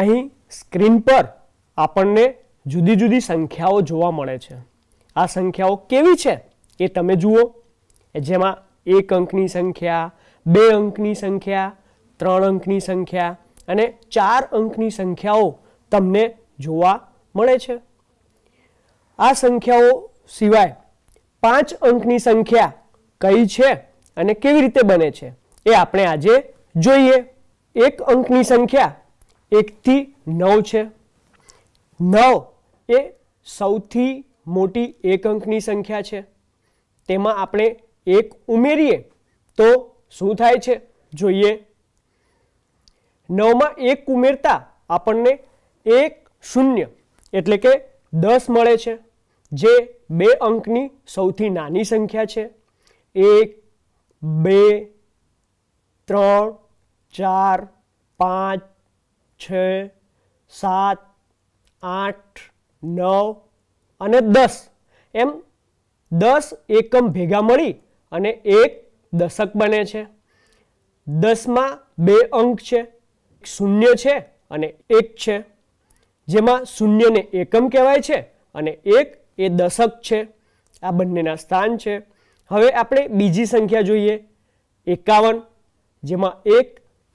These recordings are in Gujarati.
અહીં સ્ક્રીન પર આપણને જુદી જુદી સંખ્યાઓ જોવા મળે છે આ સંખ્યાઓ કેવી છે એ તમે જુઓ જેમાં એક અંકની સંખ્યા બે અંકની સંખ્યા ત્રણ અંકની સંખ્યા અને ચાર અંકની સંખ્યાઓ તમને જોવા મળે છે આ સંખ્યાઓ સિવાય પાંચ અંકની સંખ્યા કઈ છે અને કેવી રીતે બને છે એ આપણે આજે જોઈએ એક અંકની સંખ્યા એકથી નવ છે નવ એ સૌથી મોટી એક અંકની સંખ્યા છે તેમાં આપણે એક ઉમેરીએ તો શું થાય છે જોઈએ નવમાં એક ઉમેરતા આપણને એક શૂન્ય એટલે કે દસ મળે છે જે બે અંકની સૌથી નાની સંખ્યા છે એક બે ત્રણ ચાર પાંચ છ સાત આઠ નવ અને દસ એમ દસ એકમ ભેગા મળી અને એક દશક બને છે દસમાં બે અંક છે શૂન્ય છે અને એક છે જેમાં શૂન્યને એકમ કહેવાય છે અને એક એ દશક છે આ બંનેના સ્થાન છે હવે આપણે બીજી સંખ્યા જોઈએ એકાવન જેમાં એક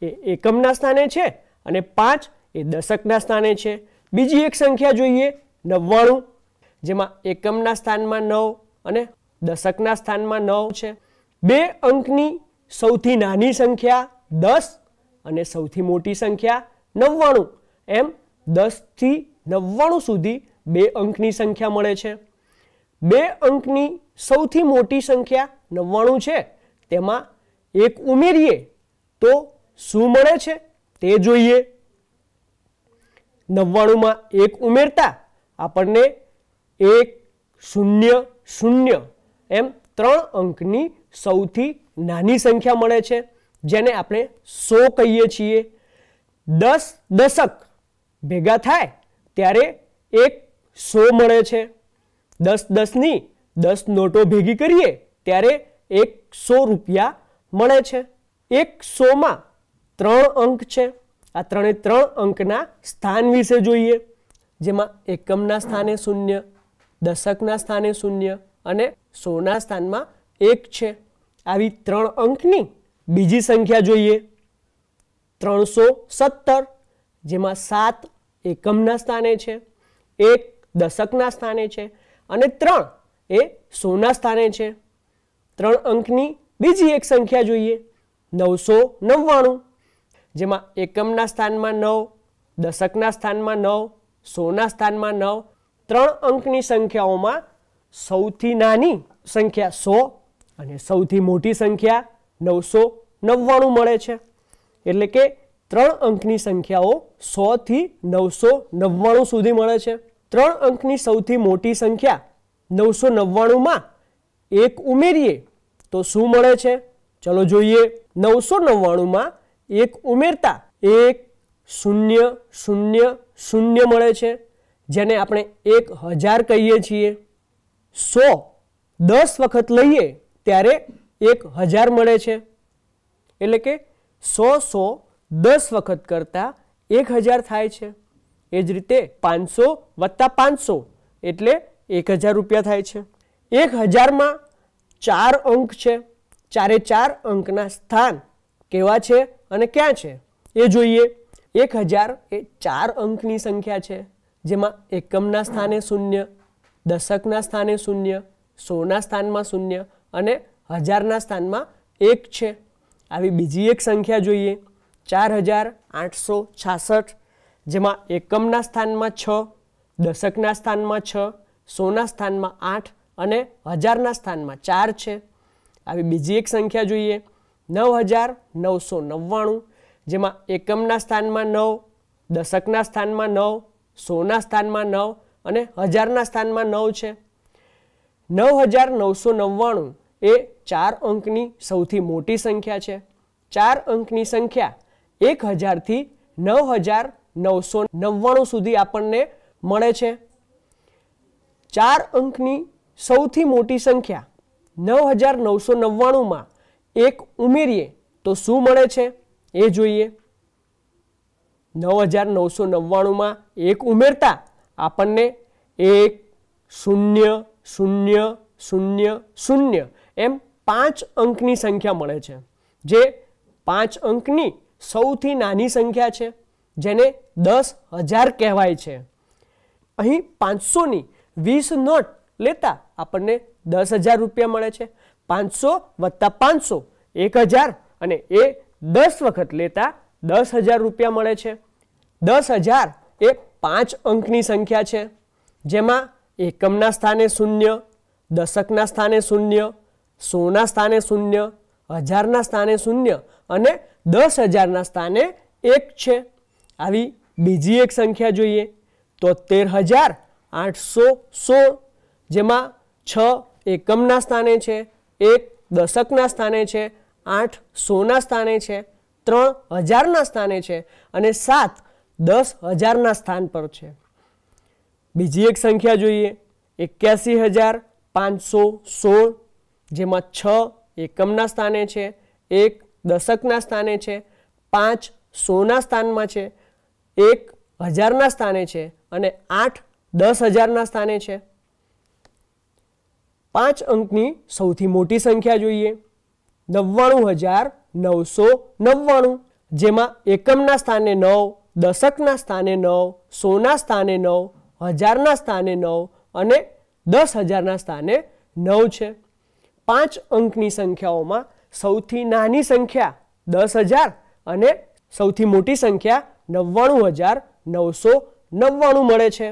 એ એકમના સ્થાને છે અને પાંચ એ દશકના સ્થાને છે બીજી એક સંખ્યા જોઈએ નવ્વાણું જેમાં એકમના સ્થાનમાં નવ અને દશકના સ્થાનમાં નવ છે બે અંકની સૌથી નાની સંખ્યા દસ અને સૌથી મોટી સંખ્યા નવ્વાણું એમ દસથી નવ્વાણું સુધી બે અંકની સંખ્યા મળે છે બે અંકની સૌથી મોટી સંખ્યા નવ્વાણું છે તેમાં એક ઉમેરીએ તો શું મળે છે તે જોઈએ નવ્વાણુંમાં એક ઉમેરતા આપણને એક શૂન્ય શૂન્ય એમ ત્રણ અંકની સૌથી નાની સંખ્યા મળે છે જેને આપણે સો કહીએ છીએ દસ દશક ભેગા થાય ત્યારે એક સો મળે છે દસ દસની દસ નોટો ભેગી કરીએ ત્યારે એક સો રૂપિયા મળે છે એક સોમાં ત્રણ અંક છે આ ત્રણે ત્રણ અંકના સ્થાન વિશે જોઈએ જેમાં એકમના સ્થાને શૂન્ય દશકના સ્થાને શૂન્ય અને સોના સ્થાનમાં એક છે આવી ત્રણ અંકની બીજી સંખ્યા જોઈએ ત્રણસો સત્તર જેમાં સાત એકમના સ્થાને છે એક દશકના સ્થાને છે અને ત્રણ એ સોના સ્થાને છે ત્રણ અંકની બીજી એક સંખ્યા જોઈએ નવસો નવ્વાણું જેમાં એકમના સ્થાનમાં નવ દશકના સ્થાનમાં નવ સોના સ્થાનમાં નવ ત્રણ અંકની સંખ્યાઓમાં સૌથી નાની સંખ્યા સો અને સૌથી મોટી સંખ્યા નવસો નવ્વાણું મળે છે એટલે કે ત્રણ અંકની સંખ્યાઓ સોથી નવસો નવ્વાણું સુધી મળે છે ત્રણ અંકની સૌથી મોટી સંખ્યા નવસો નવ્વાણુંમાં એક ઉમેરીએ તો શું મળે છે ચલો જોઈએ નવસો નવ્વાણુંમાં એક ઉમેરતા એક શૂન્ય શૂન્ય શૂન્ય મળે છે જેને આપણે એક હજાર કહીએ છીએ સો દસ વખત લઈએ ત્યારે એક હજાર મળે છે એટલે કે સો સો દસ વખત કરતાં એક હજાર થાય છે એ જ રીતે પાંચસો વત્તા પાંચસો એટલે એક હજાર રૂપિયા થાય છે એક હજારમાં ચાર અંક છે ચારે ચાર અંકના સ્થાન કેવા છે અને ક્યાં છે એ જોઈએ એક હજાર એ ચાર અંકની સંખ્યા છે જેમાં એકમના સ્થાને શૂન્ય દશકના સ્થાને શૂન્ય સોના સ્થાનમાં શૂન્ય અને હજારના સ્થાનમાં એક છે આવી બીજી એક સંખ્યા જોઈએ ચાર હજાર આઠસો છાસઠ જેમાં એકમના સ્થાનમાં છ દશકના સ્થાનમાં છ સોના સ્થાનમાં આઠ અને હજારના સ્થાનમાં ચાર છે આવી બીજી એક સંખ્યા જોઈએ નવ હજાર નવસો નવ્વાણું જેમાં એકમના સ્થાનમાં નવ દશકના સ્થાનમાં નવ સોના સ્થાનમાં નવ અને હજારના સ્થાનમાં નવ છે નવ હજાર નવસો નવ્વાણું એ ચાર અંકની સૌથી મોટી સંખ્યા છે ચાર અંકની સંખ્યા એક હજારથી નવ હજાર નવસો નવ્વાણું સુધી આપણને મળે છે ચાર અંકની સૌથી મોટી સંખ્યા નવ હજાર નવસો નવ્વાણુંમાં એક ઉમેરીએ તો શું મળે છે એ જોઈએ નવ હજાર નવસો નવ્વાણુંમાં એક ઉમેરતા આપણને એક શૂન્ય શૂન્ય શૂન્ય શૂન્ય એમ પાંચ અંકની સંખ્યા મળે છે જે પાંચ અંકની સૌથી નાની સંખ્યા છે જેને દસ હજાર કહેવાય છે અહીં પાંચસોની વીસ નોટ લેતા આપણને દસ હજાર રૂપિયા મળે છે પાંચસો વત્તા પાંચસો એક હજાર અને એ દસ વખત લેતા દસ હજાર રૂપિયા મળે છે દસ હજાર એ પાંચ અંકની સંખ્યા છે જેમાં એકમના સ્થાને શૂન્ય દશકના સ્થાને શૂન્ય સોના સ્થાને શૂન્ય હજારના સ્થાને શૂન્ય અને દસ હજારના સ્થાને એક છે આવી બીજી એક સંખ્યા જોઈએ તો તેર હજાર આઠસો સોળ જેમાં છ એકમના સ્થાને છે એક દશકના સ્થાને છે આઠ સોના સ્થાને છે ત્રણ હજારના સ્થાને છે અને સાત દસ હજારના સ્થાન પર છે બીજી એક સંખ્યા જોઈએ એક્યાસી હજાર પાંચસો સોળ જેમાં છ એકમના સ્થાને છે એક દશકના સ્થાને છે પાંચ સોના સ્થાનમાં છે એક હજારના સ્થાને છે અને આઠ દસ હજારના સ્થાને છે પાંચ અંકની સૌથી મોટી સંખ્યા જોઈએ નવ્વાણું હજાર નવસો નવ્વાણું જેમાં એકમના સ્થાને નવ દશકના સ્થાને નવ સોના સ્થાને નવ હજારના સ્થાને નવ અને દસ હજારના સ્થાને નવ છે પાંચ અંકની સંખ્યાઓમાં સૌથી નાની સંખ્યા દસ હજાર અને સૌથી મોટી સંખ્યા નવ્વાણું હજાર નવસો નવ્વાણું મળે છે